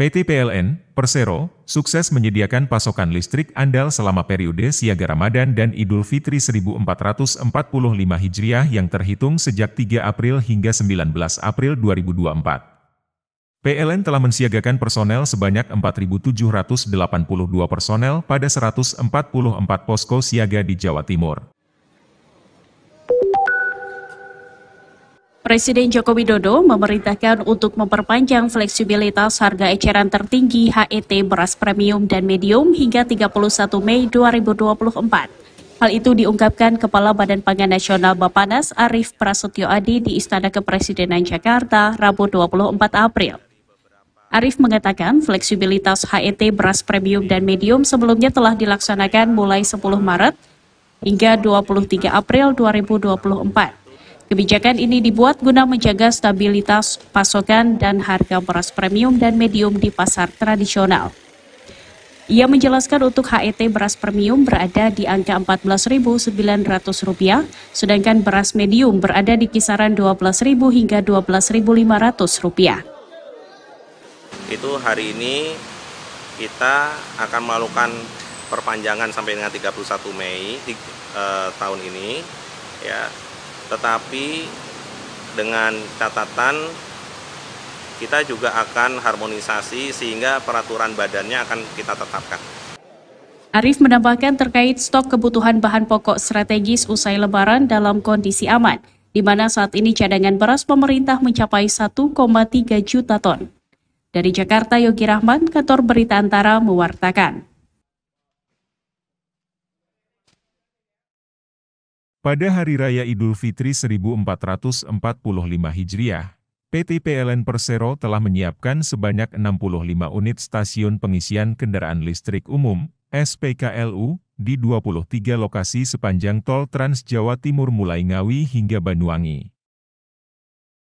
PT PLN, Persero, sukses menyediakan pasokan listrik andal selama periode siaga Ramadan dan Idul Fitri 1445 Hijriah yang terhitung sejak 3 April hingga 19 April 2024. PLN telah mensiagakan personel sebanyak 4.782 personel pada 144 posko siaga di Jawa Timur. Presiden Joko Widodo memerintahkan untuk memperpanjang fleksibilitas harga eceran tertinggi HET beras premium dan medium hingga 31 Mei 2024. Hal itu diungkapkan Kepala Badan Pangan Nasional Bapanas Arief Prasetyo Adi di Istana Kepresidenan Jakarta Rabu 24 April. Arief mengatakan fleksibilitas HET beras premium dan medium sebelumnya telah dilaksanakan mulai 10 Maret hingga 23 April 2024. Kebijakan ini dibuat guna menjaga stabilitas pasokan dan harga beras premium dan medium di pasar tradisional. Ia menjelaskan untuk HET beras premium berada di angka Rp14.900, sedangkan beras medium berada di kisaran Rp12.000 hingga Rp12.500. Itu hari ini kita akan melakukan perpanjangan sampai dengan 31 Mei di, eh, tahun ini. Ya, tetapi dengan catatan kita juga akan harmonisasi sehingga peraturan badannya akan kita tetapkan. Arif menambahkan terkait stok kebutuhan bahan pokok strategis usai lebaran dalam kondisi aman, di mana saat ini cadangan beras pemerintah mencapai 1,3 juta ton. Dari Jakarta, Yogi Rahman, kantor berita antara mewartakan. Pada Hari Raya Idul Fitri 1445 Hijriah, PT PLN Persero telah menyiapkan sebanyak 65 unit stasiun pengisian kendaraan listrik umum, SPKLU, di 23 lokasi sepanjang tol Trans Jawa Timur mulai Ngawi hingga Banyuwangi.